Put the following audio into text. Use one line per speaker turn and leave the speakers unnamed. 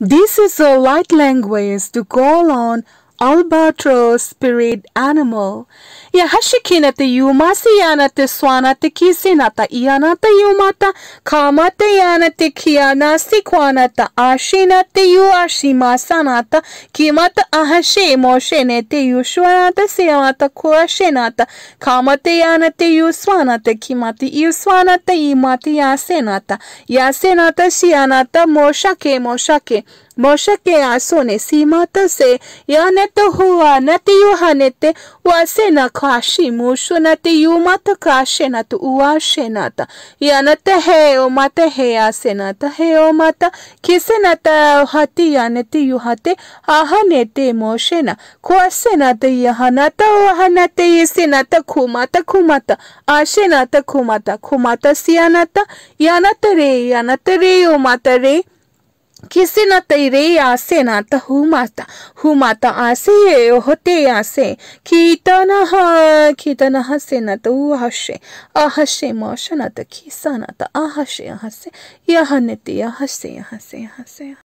This is a light language to call on albatross, spirit animal. Ya hashikina te yumasi yana te swana te kisinata iana te yumata kama te yana te kiana si kwanata ashina te yu ashimasanata kimata ahashe moshene te yushwanata siyamata kuashenata kama te yana te yuswanata kimati yuswanata imati yasenata yasenata shianata moshake moshake मोशक के आंसू ने सीमात तो से यह नत तो हुआ नत तो युह नित्य वसे न खाशी मूशु नत यू मत काशे नत उवाशे नत यह नत है ओ मत है आसे नत है ओ मत किसे नत हति या नत युहते आह ते मोशे न खुआसे नत यह नत वह नत इसे नत खुमत खुमत आशे नत खुमत खुमत सिया नत या नत रे या नत रे ओ मत रे किसे न तेरे आसे न माता हु माता आसे होते आसे खीतन खीतन हसे न तो हसे अहसे मौस न तो खीसा न तो अहसे अहसे यह नित्य हसे हसे हसे